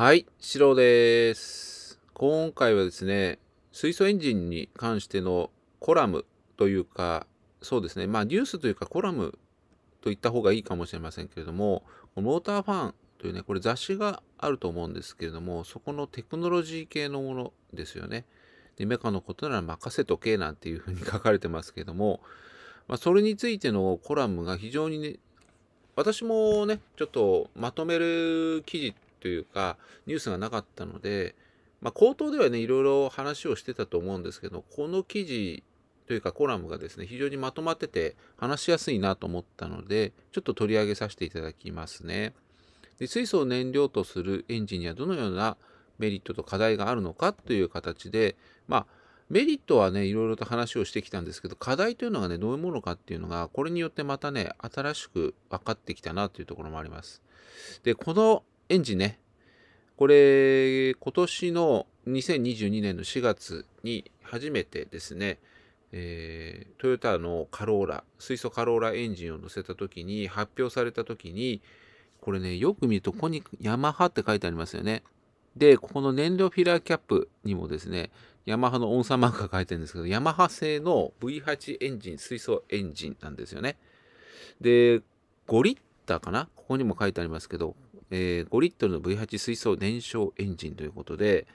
はい、シロです。今回はですね、水素エンジンに関してのコラムというか、そうですね、まあニュースというかコラムと言った方がいいかもしれませんけれども、モーターファンというね、これ雑誌があると思うんですけれども、そこのテクノロジー系のものですよね。で、メカのことなら任せとけなんていうふうに書かれてますけども、まあ、それについてのコラムが非常にね、私もね、ちょっとまとめる記事ってというか、ニュースがなかったので、まあ、口頭ではね、いろいろ話をしてたと思うんですけど、この記事というかコラムがですね、非常にまとまってて話しやすいなと思ったので、ちょっと取り上げさせていただきますね。で水素を燃料とするエンジンにはどのようなメリットと課題があるのかという形で、まあ、メリットはね、いろいろと話をしてきたんですけど、課題というのがね、どういうものかっていうのが、これによってまたね、新しく分かってきたなというところもあります。で、このエンジンね、これ、今年の2022年の4月に初めてですね、えー、トヨタのカローラ、水素カローラエンジンを乗せた時に、発表された時に、これね、よく見ると、ここにヤマハって書いてありますよね。で、ここの燃料フィラーキャップにもですね、ヤマハのオンサマークが書いてるんですけど、ヤマハ製の V8 エンジン、水素エンジンなんですよね。で、5リッターかなここにも書いてありますけど、えー、5リットルの V8 水素燃焼エンジンということで、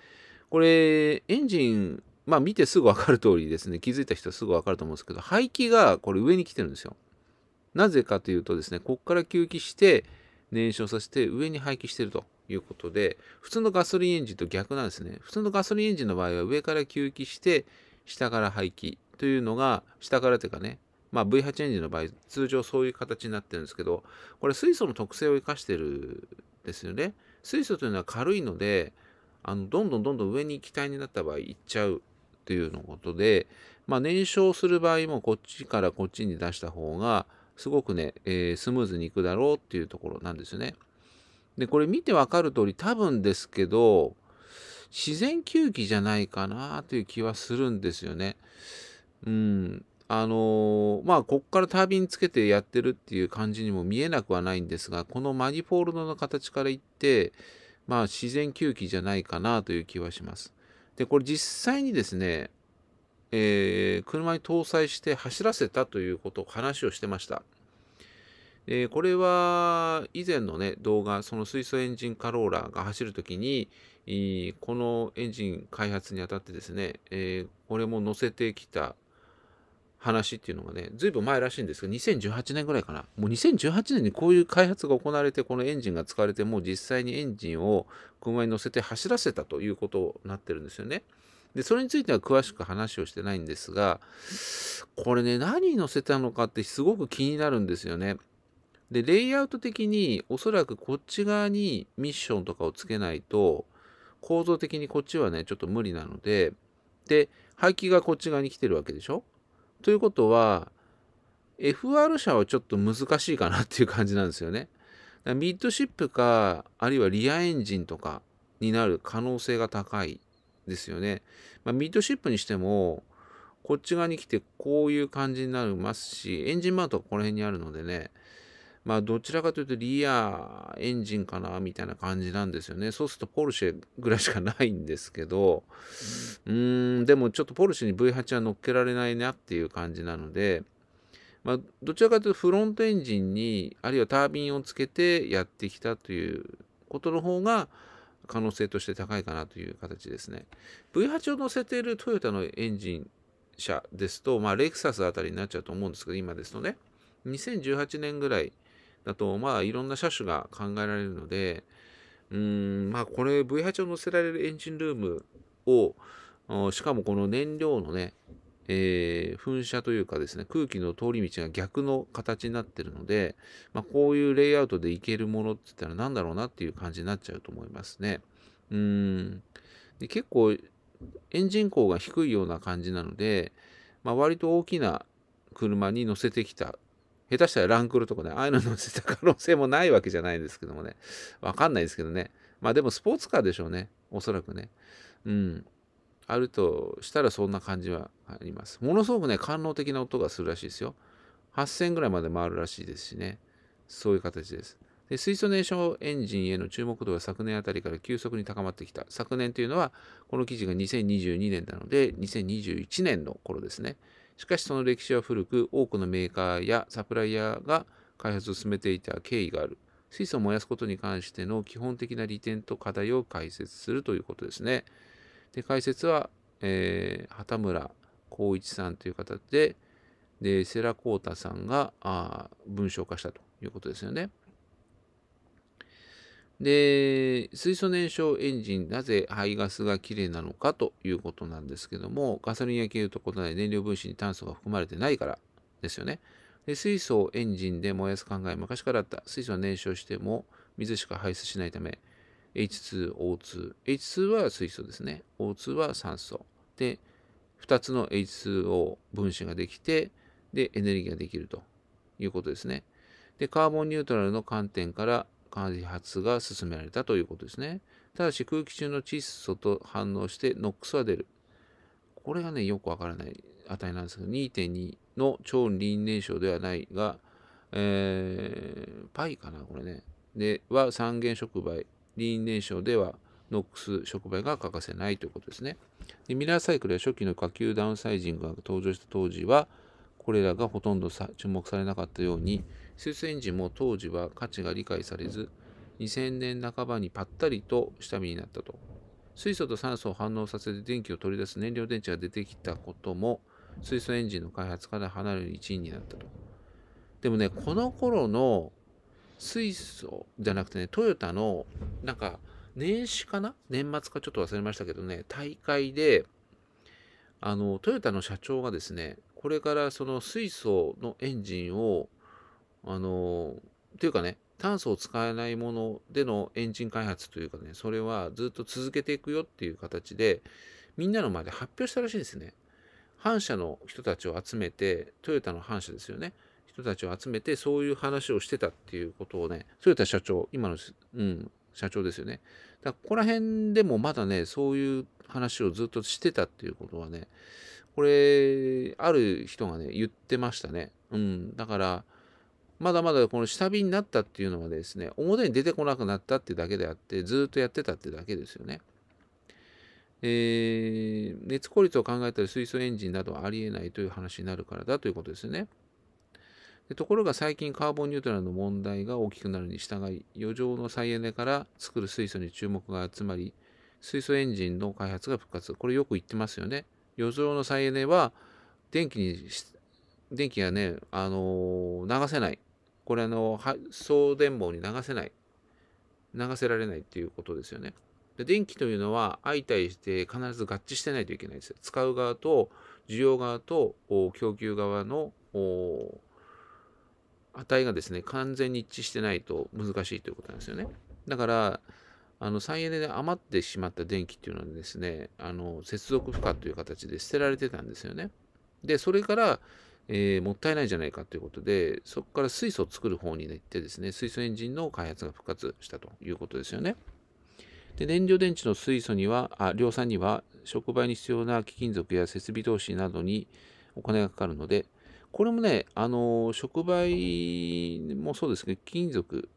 これ、エンジン、まあ見てすぐわかる通りですね、気づいた人はすぐわかると思うんですけど、排気がこれ上に来てるんですよ。なぜかというとですね、ここから吸気して燃焼させて上に排気してるということで、普通のガソリンエンジンと逆なんですね。普通のガソリンエンジンの場合は上から吸気して、下から排気というのが、下からというかね、まあ、V8 エンジンの場合通常そういう形になってるんですけどこれ水素の特性を生かしてるんですよね水素というのは軽いのであのどんどんどんどん上に気体になった場合いっちゃうというのことで、まあ、燃焼する場合もこっちからこっちに出した方がすごくね、えー、スムーズにいくだろうっていうところなんですよね。でこれ見てわかる通り多分ですけど自然吸気じゃないかなという気はするんですよね。うんあのまあここからタービンつけてやってるっていう感じにも見えなくはないんですがこのマニフォールドの形からいってまあ自然吸気じゃないかなという気はします。でこれ実際にですね、えー、車に搭載して走らせたということを話をしてました。えこれは以前のね動画その水素エンジンカローラが走るときにこのエンジン開発にあたってですね、えー、これも載せてきた話っていうのがね、ずいぶん前らしいんですけど、2018年ぐらいかな。もう2018年にこういう開発が行われて、このエンジンが使われて、もう実際にエンジンを車に乗せて走らせたということになってるんですよね。で、それについては詳しく話をしてないんですが、これね、何に乗せたのかってすごく気になるんですよね。で、レイアウト的におそらくこっち側にミッションとかをつけないと、構造的にこっちはね、ちょっと無理なので、で、排気がこっち側に来てるわけでしょということは、FR 社はちょっと難しいかなっていう感じなんですよね。ミッドシップか、あるいはリアエンジンとかになる可能性が高いですよね。まあ、ミッドシップにしても、こっち側に来てこういう感じになりますし、エンジンマートがこの辺にあるのでね、まあ、どちらかというとリアエンジンかなみたいな感じなんですよね。そうするとポルシェぐらいしかないんですけど、うん、でもちょっとポルシェに V8 は乗っけられないなっていう感じなので、まあ、どちらかというとフロントエンジンに、あるいはタービンをつけてやってきたということの方が、可能性として高いかなという形ですね。V8 を乗せているトヨタのエンジン車ですと、まあ、レクサスあたりになっちゃうと思うんですけど、今ですとね、2018年ぐらいだと、まあ、いろんな車種が考えられるので、うん、まあ、これ V8 を乗せられるエンジンルームを、しかもこの燃料のね、えー、噴射というかですね、空気の通り道が逆の形になってるので、まあ、こういうレイアウトでいけるものって言ったら何だろうなっていう感じになっちゃうと思いますね。うん。で結構、エンジン口が低いような感じなので、まあ、割と大きな車に乗せてきた下手したらランクルとかね、ああいうの乗せた可能性もないわけじゃないですけどもね、わかんないですけどね。まあでもスポーツカーでしょうね、おそらくね。うん。あるとしたらそんな感じはあります。ものすごくね、官能的な音がするらしいですよ。8000ぐらいまで回るらしいですしね。そういう形です。で水素燃焼エンジンへの注目度は昨年あたりから急速に高まってきた。昨年というのは、この記事が2022年なので、2021年の頃ですね。しかしその歴史は古く、多くのメーカーやサプライヤーが開発を進めていた経緯がある。水素を燃やすことに関しての基本的な利点と課題を解説するということですね。で解説は、えー、畑村光一さんという方で、で世良ー太さんがあ文章化したということですよね。で、水素燃焼エンジン、なぜ排ガスがきれいなのかということなんですけども、ガソリンや軽油と異なり燃料分子に炭素が含まれてないからですよね。で水素をエンジンで燃やす考え昔からあった。水素は燃焼しても水しか排出しないため、H2O2。H2 は水素ですね。O2 は酸素。で、2つの H2O 分子ができて、で、エネルギーができるということですね。で、カーボンニュートラルの観点から開発が進められたということですね。ただし空気中の窒素と反応してノックスは出る。これがね、よくわからない値なんですけど、2.2の超輪燃焼ではないが、えー、パイかな、これね。では三元触媒、輪燃焼ではノックス触媒が欠かせないということですね。でミラーサイクルや初期の下級ダウンサイジングが登場した当時は、これらがほとんど注目されなかったように水素エンジンも当時は価値が理解されず2000年半ばにぱったりと下見になったと水素と酸素を反応させて電気を取り出す燃料電池が出てきたことも水素エンジンの開発から離れる一因になったとでもねこの頃の水素じゃなくてねトヨタのなんか年始かな年末かちょっと忘れましたけどね大会であのトヨタの社長がですねこれからその水素のエンジンを、あの、というかね、炭素を使えないものでのエンジン開発というかね、それはずっと続けていくよっていう形で、みんなの前で発表したらしいですね。反社の人たちを集めて、トヨタの反社ですよね。人たちを集めて、そういう話をしてたっていうことをね、トヨタ社長、今の、うん、社長ですよね。だからここら辺でもまだね、そういう話をずっとしてたっていうことはね、これ、ある人がね、言ってましたね。うん。だから、まだまだこの下火になったっていうのはですね、表に出てこなくなったってだけであって、ずっとやってたってだけですよね。えー、熱効率を考えたら水素エンジンなどはありえないという話になるからだということですね。でところが最近カーボンニュートラルの問題が大きくなるに従い、余剰の再エネから作る水素に注目が集まり、水素エンジンの開発が復活。これよく言ってますよね。余剰の再エネは電気に電気がね、あのー、流せないこれあの送電網に流せない流せられないっていうことですよねで電気というのは相対して必ず合致してないといけないです使う側と需要側と供給側の値がですね完全に一致してないと難しいということなんですよねだからあの再エネで余ってしまった電気っていうのはですねあの接続負荷という形で捨てられてたんですよね。でそれから、えー、もったいないじゃないかということでそこから水素を作る方に行ってですね水素エンジンの開発が復活したということですよね。で燃料電池の水素にはあ量産には触媒に必要な貴金属や設備投資などにお金がかかるのでこれもね、あの触媒もそうですけど、金属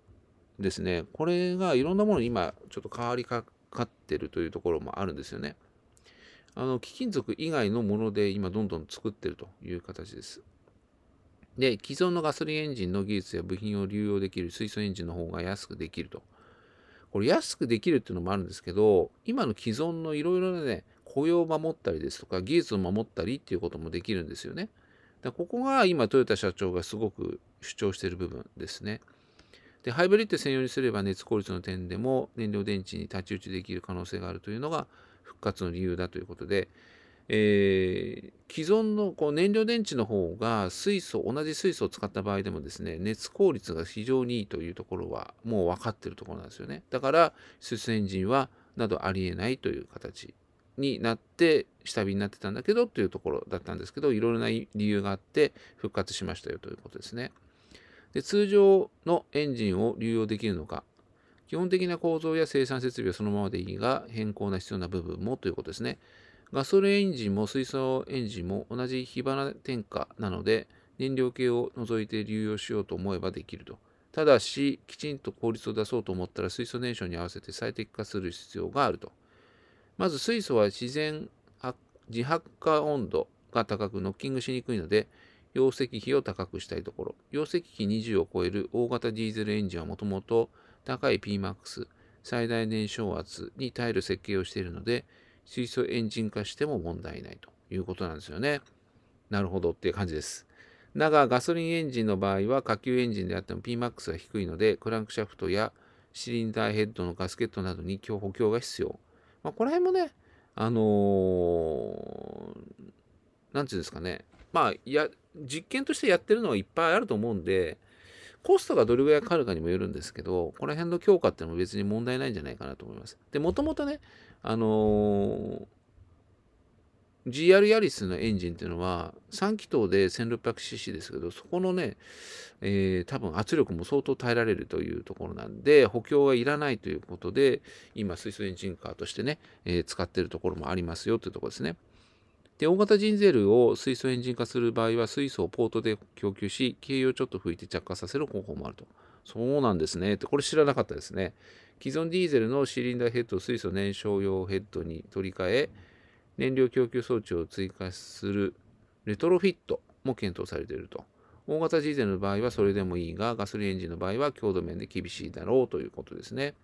ですね、これがいろんなものに今、ちょっと変わりかかってるというところもあるんですよね。あの、貴金属以外のもので今、どんどん作ってるという形です。で、既存のガソリンエンジンの技術や部品を流用できる水素エンジンの方が安くできると。これ安くできるっていうのもあるんですけど、今の既存のいろいろなね、雇用を守ったりですとか、技術を守ったりっていうこともできるんですよね。だここが今、トヨタ社長がすごく主張している部分ですね。でハイブリッド専用にすれば熱効率の点でも燃料電池に太刀打ちできる可能性があるというのが復活の理由だということで、えー、既存のこう燃料電池の方が水素同じ水素を使った場合でもですね熱効率が非常にいいというところはもう分かってるところなんですよねだから水素エンジンはなどありえないという形になって下火になってたんだけどというところだったんですけどいろいろな理由があって復活しましたよということですね。で通常のエンジンを流用できるのか、基本的な構造や生産設備はそのままでいいが、変更が必要な部分もということですね。ガソリンエンジンも水素エンジンも同じ火花点火なので、燃料系を除いて流用しようと思えばできると。ただし、きちんと効率を出そうと思ったら水素燃焼に合わせて最適化する必要があると。まず水素は自然自発化温度が高くノッキングしにくいので、容積比を高くしたいところ。容積比20を超える大型ディーゼルエンジンはもともと高い Pmax、最大燃焼圧に耐える設計をしているので、水素エンジン化しても問題ないということなんですよね。なるほどっていう感じです。だが、ガソリンエンジンの場合は下級エンジンであっても Pmax は低いので、クランクシャフトやシリンダーヘッドのガスケットなどに補強が必要。まあ、この辺もね、あのー、なんていうんですかね、まあ、や、実験としてやってるのはいっぱいあると思うんで、コストがどれぐらいかかるかにもよるんですけど、この辺の強化っていうのも別に問題ないんじゃないかなと思います。で、もともとね、あのー、GR ヤリスのエンジンっていうのは3気筒で 1600cc ですけど、そこのね、えー、多分圧力も相当耐えられるというところなんで、補強はいらないということで、今水素エンジンカーとしてね、えー、使ってるところもありますよというところですね。で、大型ジンゼルを水素エンジン化する場合は、水素をポートで供給し、軽油をちょっと吹いて着火させる方法もあると。そうなんですね。って、これ知らなかったですね。既存ディーゼルのシリンダーヘッドを水素燃焼用ヘッドに取り替え、燃料供給装置を追加するレトロフィットも検討されていると。大型ジーゼルの場合はそれでもいいが、ガソリンエンジンの場合は強度面で厳しいだろうということですね。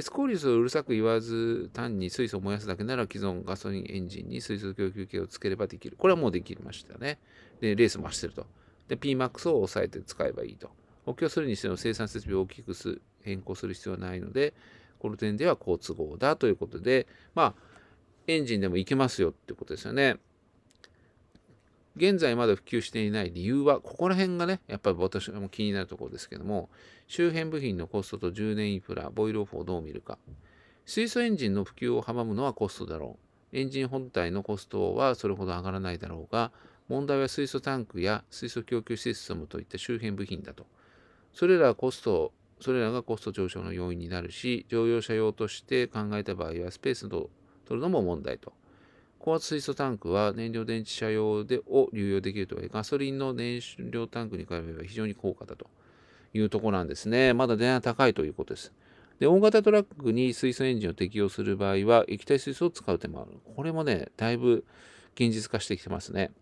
スコー効スをうるさく言わず単に水素を燃やすだけなら既存ガソリンエンジンに水素供給系をつければできる。これはもうできましたね。で、レースも走ってると。で、Pmax を抑えて使えばいいと。補強するにしても生産設備を大きく変更する必要はないので、この点では好都合だということで、まあ、エンジンでもいけますよってことですよね。現在まだ普及していない理由は、ここら辺がね、やっぱり私も気になるところですけども、周辺部品のコストと10年インフラ、ボイルオフをどう見るか。水素エンジンの普及を阻むのはコストだろう。エンジン本体のコストはそれほど上がらないだろうが、問題は水素タンクや水素供給システムといった周辺部品だと。それらコスト、それらがコスト上昇の要因になるし、乗用車用として考えた場合はスペースを取るのも問題と。高圧水素タンクは燃料電池車用でを流用できるとはいえ、ガソリンの燃料タンクに比べれば非常に高価だというとこなんですね。まだ値段が高いということです。で、大型トラックに水素エンジンを適用する場合は、液体水素を使う手もある。これもね、だいぶ現実化してきてますね。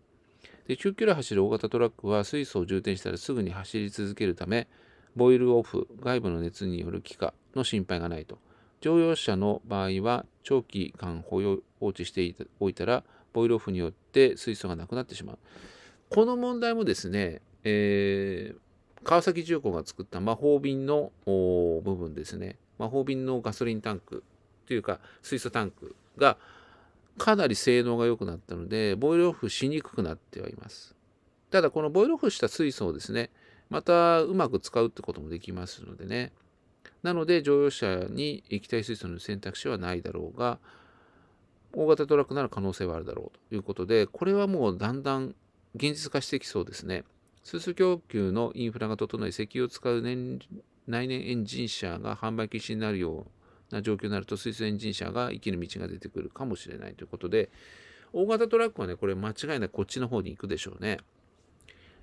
で、9キロ走る大型トラックは水素を充填したらすぐに走り続けるため、ボイルオフ、外部の熱による気化の心配がないと。乗用車の場合は長期間放置しておいたらボイルオフによって水素がなくなってしまう。この問題もですね、えー、川崎重工が作った魔法瓶の部分ですね。魔法瓶のガソリンタンクというか水素タンクがかなり性能が良くなったので、ボイルオフしにくくなってはいます。ただこのボイルオフした水素をですね、またうまく使うってこともできますのでね、なので乗用車に液体水素の選択肢はないだろうが大型トラックなら可能性はあるだろうということでこれはもうだんだん現実化してきそうですね。水素供給のインフラが整い石油を使う年内燃エンジン車が販売禁止になるような状況になると水素エンジン車が生きる道が出てくるかもしれないということで大型トラックはねこれ間違いなくこっちの方に行くでしょうね。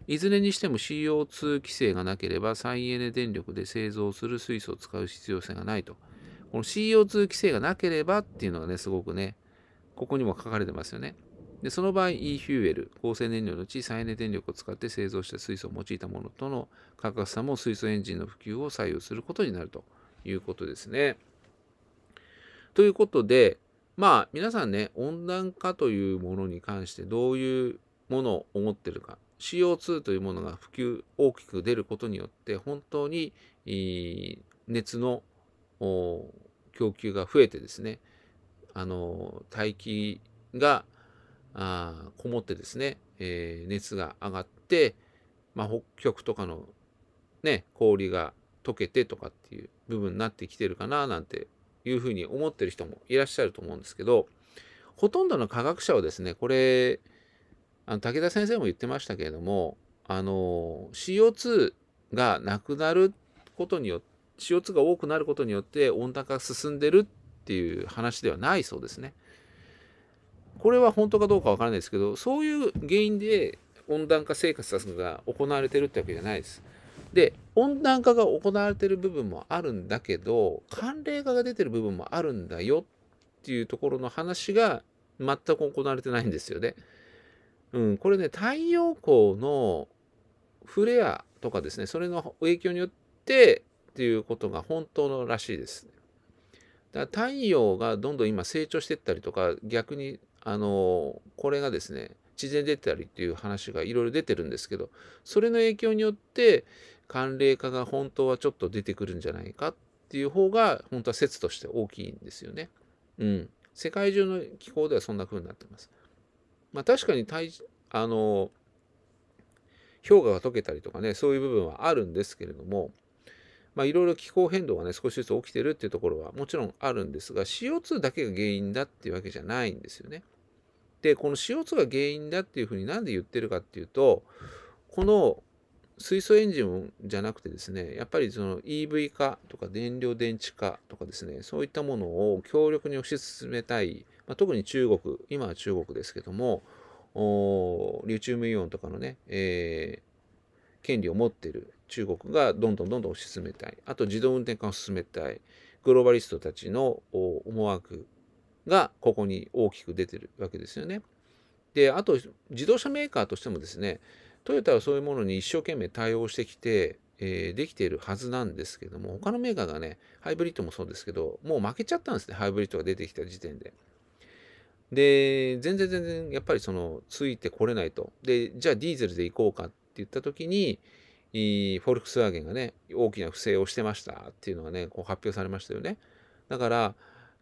いずれにしても CO2 規制がなければ再エネ電力で製造する水素を使う必要性がないと。この CO2 規制がなければっていうのがね、すごくね、ここにも書かれてますよね。で、その場合 e フューエル、合成燃料のうち再エネ電力を使って製造した水素を用いたものとの価格差も水素エンジンの普及を左右することになるということですね。ということで、まあ皆さんね、温暖化というものに関してどういうものを思ってるか。CO2 というものが普及大きく出ることによって本当に熱の供給が増えてですねあの大気がこもってですね、え熱が上がって、まあ、北極とかの、ね、氷が溶けてとかっていう部分になってきてるかななんていうふうに思ってる人もいらっしゃると思うんですけどほとんどの科学者はですねこれあの武田先生も言ってましたけれどもあの CO2 がなくなることによって CO2 が多くなることによって温暖化が進んでるっていう話ではないそうですね。これは本当かどうかわからないですけどそういう原因で温暖化生活が行われてるってわけじゃないです。で温暖化が行われてる部分もあるんだけど寒冷化が出てる部分もあるんだよっていうところの話が全く行われてないんですよね。うん、これね太陽光のフレアとかですねそれの影響によってっていうことが本当のらしいです、だから太陽がどんどん今成長してったりとか逆にあのこれがですね然で出たりっていう話がいろいろ出てるんですけどそれの影響によって寒冷化が本当はちょっと出てくるんじゃないかっていう方が本当は説として大きいんですよね。うん、世界中の気候ではそんな風になってます。まあ、確かに体あの氷河が溶けたりとかねそういう部分はあるんですけれどもいろいろ気候変動がね少しずつ起きてるっていうところはもちろんあるんですが CO2 だけが原因だっていうわけじゃないんですよね。でこの CO2 が原因だっていうふうになんで言ってるかっていうとこの水素エンジンじゃなくてですね、やっぱりその EV 化とか燃料電池化とかですね、そういったものを強力に推し進めたい、まあ、特に中国、今は中国ですけども、リチウムイオンとかのね、えー、権利を持っている中国がどんどんどんどん推し進めたい。あと自動運転化を進めたい。グローバリストたちの思惑がここに大きく出てるわけですよね。で、あと自動車メーカーとしてもですね、トヨタはそういうものに一生懸命対応してきて、えー、できているはずなんですけども、他のメーカーがね、ハイブリッドもそうですけど、もう負けちゃったんですね、ハイブリッドが出てきた時点で。で、全然全然やっぱりその、ついてこれないと。で、じゃあディーゼルで行こうかって言った時に、フォルクスワーゲンがね、大きな不正をしてましたっていうのがね、こう発表されましたよね。だから、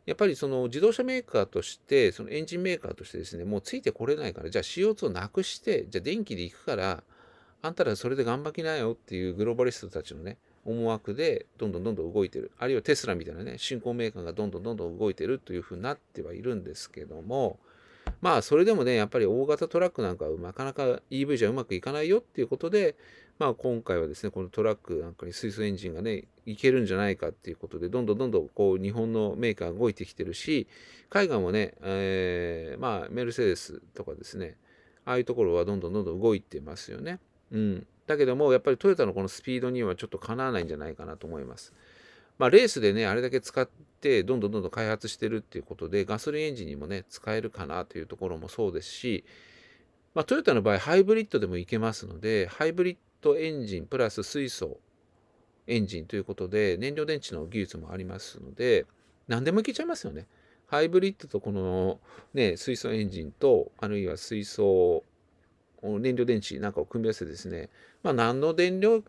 やっぱりその自動車メーカーとして、そのエンジンメーカーとしてですね、もうついてこれないから、じゃあ CO2 をなくして、じゃあ電気で行くから、あんたらそれで頑張りなよっていうグローバリストたちのね、思惑でどんどんどんどん動いてる。あるいはテスラみたいなね、新興メーカーがどんどんどんどん動いてるというふうになってはいるんですけども、まあそれでもね、やっぱり大型トラックなんかはなかなか EV じゃうまくいかないよっていうことで、まあ、今回はですねこのトラックなんかに水素エンジンがねいけるんじゃないかっていうことでどんどんどんどんこう日本のメーカーが動いてきてるし海外もね、えー、まあ、メルセデスとかですねああいうところはどんどんどんどん動いてますよね。うん、だけどもやっぱりトヨタのこのスピードにはちょっとかなわないんじゃないかなと思います。まあ、レースでねあれだけ使ってどんどんどんどん開発してるっていうことでガソリンエンジンにもね使えるかなというところもそうですし、まあ、トヨタの場合ハイブリッドでもいけますのでハイブリットエンジンプラス水素エンジンということで燃料電池の技術もありますので何でもいけちゃいますよね。ハイブリッドとこの、ね、水素エンジンとあるいは水素燃料電池なんかを組み合わせてですね、まあ、何の電量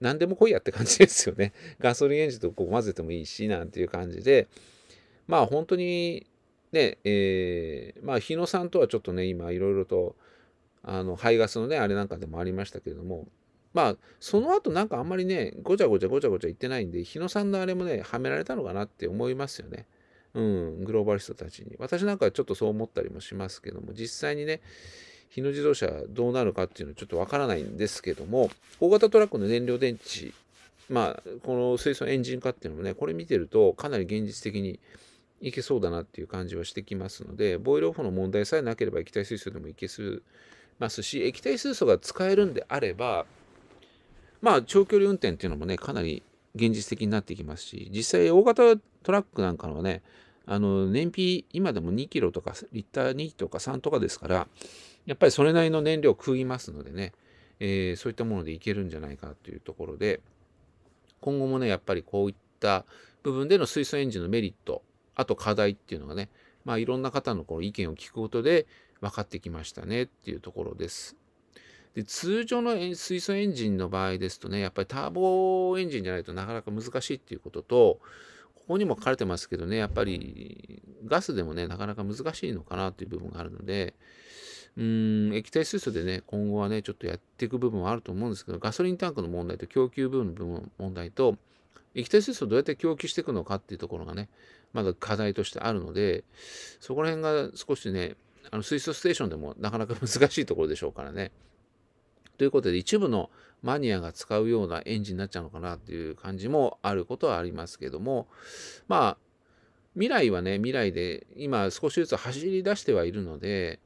何でも来いやって感じですよね。ガソリンエンジンとこう混ぜてもいいしなんていう感じでまあ本当にねえー、まあ日野さんとはちょっとね今いろいろとあの排ガスのねあれなんかでもありましたけれどもまあ、その後なんかあんまりね、ごちゃごちゃごちゃごちゃ言ってないんで、日野さんのあれもね、はめられたのかなって思いますよね。うん、グローバリストたちに。私なんかちょっとそう思ったりもしますけども、実際にね、日野自動車どうなるかっていうのはちょっとわからないんですけども、大型トラックの燃料電池、まあ、この水素エンジン化っていうのもね、これ見てるとかなり現実的にいけそうだなっていう感じはしてきますので、ボイルオフの問題さえなければ液体水素でもいけますし、液体水素が使えるんであれば、まあ、長距離運転っていうのもね、かなり現実的になってきますし、実際大型トラックなんかのね、あの、燃費、今でも2キロとか、リッター2とか3とかですから、やっぱりそれなりの燃料を食いますのでね、えー、そういったものでいけるんじゃないかというところで、今後もね、やっぱりこういった部分での水素エンジンのメリット、あと課題っていうのがね、まあいろんな方のこの意見を聞くことで分かってきましたねっていうところです。で通常の水素エンジンの場合ですとねやっぱりターボエンジンじゃないとなかなか難しいっていうこととここにも書かれてますけどねやっぱりガスでもねなかなか難しいのかなという部分があるのでうん液体水素でね今後はねちょっとやっていく部分はあると思うんですけどガソリンタンクの問題と供給部分の問題と液体水素をどうやって供給していくのかっていうところがねまだ課題としてあるのでそこら辺が少しねあの水素ステーションでもなかなか難しいところでしょうからねということで一部のマニアが使うようなエンジンになっちゃうのかなっていう感じもあることはありますけどもまあ未来はね未来で今少しずつ走り出してはいるので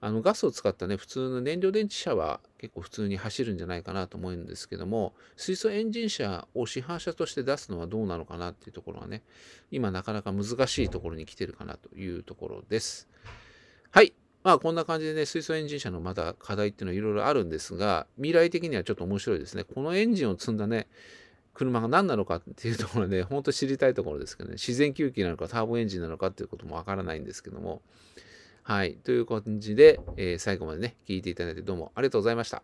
あのガスを使ったね普通の燃料電池車は結構普通に走るんじゃないかなと思うんですけども水素エンジン車を市販車として出すのはどうなのかなっていうところはね今なかなか難しいところに来てるかなというところです。はいまあこんな感じでね、水素エンジン車のまた課題っていうのはいろいろあるんですが、未来的にはちょっと面白いですね。このエンジンを積んだね、車が何なのかっていうところで、ね、本当知りたいところですけどね、自然吸気なのかターボエンジンなのかっていうこともわからないんですけども、はい、という感じで、えー、最後までね、聞いていただいてどうもありがとうございました。